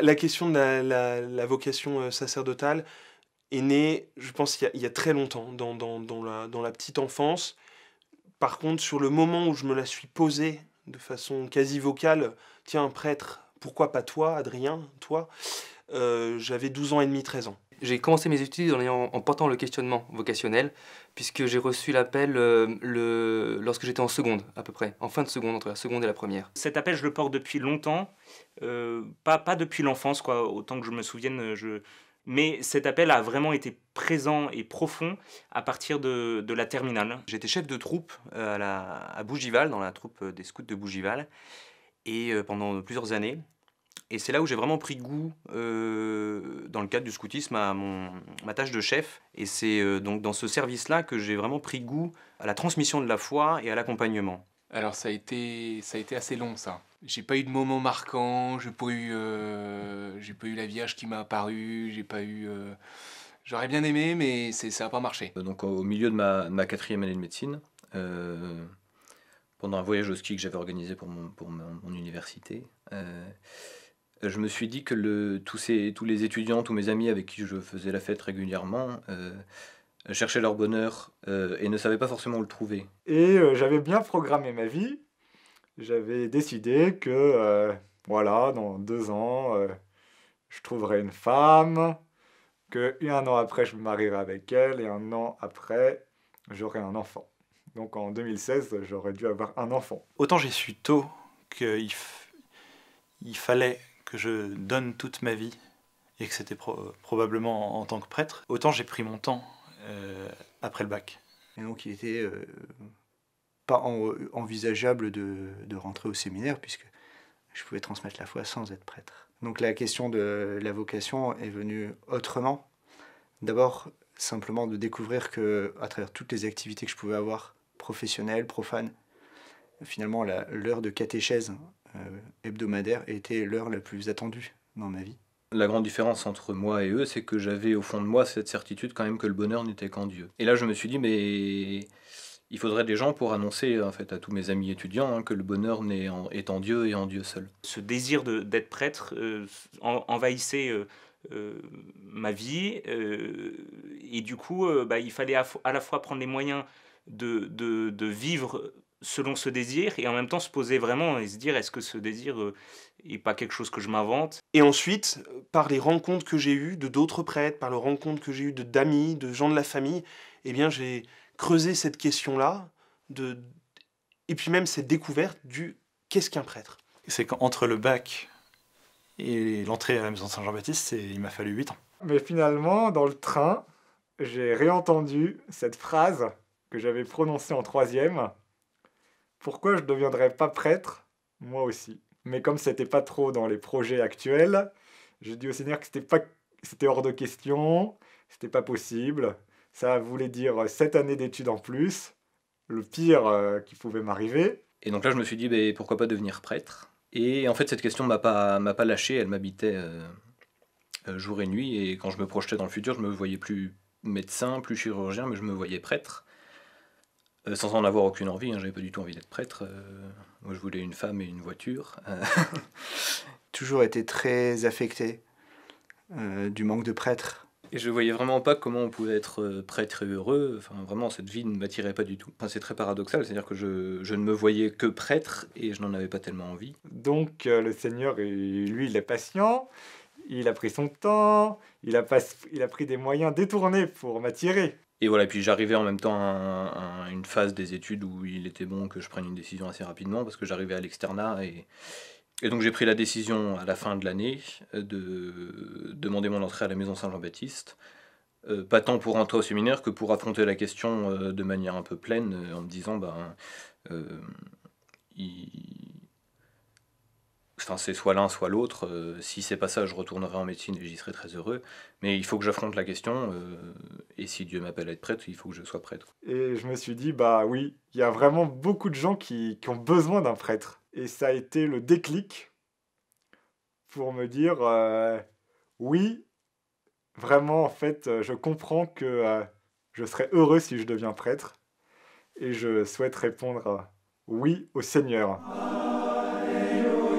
La question de la, vocation euh, sacerdotale est née, je pense, il y a, très longtemps, dans, la, petite enfance. Par contre, sur le moment où je me la suis posée de façon quasi vocale, tiens, prêtre, pourquoi pas toi, Adrien, toi, euh, j'avais 12 ans et demi, 13 ans. J'ai commencé mes études en, en, portant le questionnement vocationnel, puisque j'ai reçu l'appel euh, le, lorsque j'étais en seconde, à peu près, en fin de seconde, entre la seconde et la première. Cet appel, je le porte depuis longtemps, euh, pas, depuis l'enfance, quoi, autant que je me souvienne, euh, je... mais cet appel a vraiment été présent et profond à partir de, la terminale. J'étais chef de troupe à, la, à Bougival, dans la troupe des scouts de Bougival, et pendant plusieurs années, et c'est là où j'ai vraiment pris goût, euh, dans le cadre du scoutisme, à mon, ma tâche de chef. Et c'est euh, donc dans ce service-là que j'ai vraiment pris goût à la transmission de la foi et à l'accompagnement. Alors ça a été, ça a été assez long ça. J'ai pas eu de moment marquant, j'ai pas eu, euh, j'ai pas eu la Vierge qui m'a apparu, j'ai pas eu. J'aurais bien aimé, mais ça n'a pas marché. Donc au milieu de ma, quatrième année de médecine, pendant un voyage au ski que j'avais organisé pour mon, pour mon, mon université je me suis dit que le, tous, tous les étudiants, tous mes amis avec qui je faisais la fête régulièrement, euh, cherchaient leur bonheur euh, et ne savaient pas forcément où le trouver. Et euh, j'avais bien programmé ma vie. J'avais décidé que, voilà, dans deux ans, je trouverais une femme, que un an après, je me marierais avec elle, et un an après, j'aurai un enfant. Donc en 2016, j'aurais dû avoir un enfant. Autant j'ai su tôt qu'il il fallait que je donne toute ma vie et que c'était probablement en, tant que prêtre, autant j'ai pris mon temps euh, après le bac. Et donc il était euh, pas envisageable de, rentrer au séminaire puisque je pouvais transmettre la foi sans être prêtre. Donc la question de la vocation est venue autrement. D'abord simplement de découvrir que à travers toutes les activités que je pouvais avoir, professionnelles, profanes, finalement l'heure de catéchèse euh, hebdomadaire était l'heure la plus attendue dans ma vie. La grande différence entre moi et eux, c'est que j'avais au fond de moi cette certitude quand même que le bonheur n'était qu'en Dieu. Et là, je me suis dit, mais il faudrait des gens pour annoncer en fait à tous mes amis étudiants hein, que le bonheur n'est en, est en Dieu et en Dieu seul. Ce désir d'être prêtre euh, envahissait euh, ma vie et du coup, bah, il fallait à, la fois prendre les moyens de, de vivre selon ce désir et en même temps se poser vraiment et se dire est-ce que ce désir n'est euh, pas quelque chose que je m'invente Et ensuite, par les rencontres que j'ai eues de d'autres prêtres, par les rencontres que j'ai eues d'amis, de, gens de la famille, eh bien j'ai creusé cette question-là de... et puis même cette découverte du qu'est-ce qu'un prêtre C'est qu'entre le bac et l'entrée à la maison de Saint-Jean-Baptiste, il m'a fallu 8 ans. Mais finalement, dans le train, j'ai réentendu cette phrase que j'avais prononcée en troisième pourquoi je ne deviendrais pas prêtre, moi aussi. Mais comme c'était pas trop dans les projets actuels, j'ai dit au Seigneur que c'était hors de question, c'était pas possible. Ça voulait dire sept années d'études en plus, le pire euh, qui pouvait m'arriver. Et donc là, je me suis dit, ben, pourquoi pas devenir prêtre Et en fait, cette question m'a pas, m'a pas lâché, elle m'habitait euh, euh, jour et nuit. Et quand je me projetais dans le futur, je me voyais plus médecin, plus chirurgien, mais je me voyais prêtre. Euh, sans en avoir aucune envie, hein, j'avais pas du tout envie d'être prêtre. Euh, moi, je voulais une femme et une voiture. Euh. Toujours été très affecté du manque de prêtre. Et je voyais vraiment pas comment on pouvait être prêtre et heureux. Enfin, vraiment, cette vie ne m'attirait pas du tout. c'est très paradoxal, c'est-à-dire que je, ne me voyais que prêtre et je n'en avais pas tellement envie. Donc, le Seigneur, lui, il est patient il a pris son temps, il il a pris des moyens détournés pour m'attirer. Et voilà, puis j'arrivais en même temps à, une phase des études où il était bon que je prenne une décision assez rapidement parce que j'arrivais à l'externat et, donc j'ai pris la décision à la fin de l'année euh, de demander mon entrée à la maison Saint-Jean-Baptiste. Euh, pas tant pour entrer au séminaire que pour affronter la question euh, de manière un peu pleine en me disant ben, Enfin, c'est soit l'un, soit l'autre. Euh, si c'est pas ça, je retournerai en médecine et j'y serai très heureux. Mais il faut que j'affronte la question. Euh, et si Dieu m'appelle à être prêtre, il faut que je sois prêtre. Et je me suis dit, bah oui, il y a vraiment beaucoup de gens qui, qui ont besoin d'un prêtre. Et ça a été le déclic pour me dire, euh, oui, vraiment, en fait, je comprends que je serais heureux si je deviens prêtre. Et je souhaite répondre, oui, au Seigneur. Alléluia.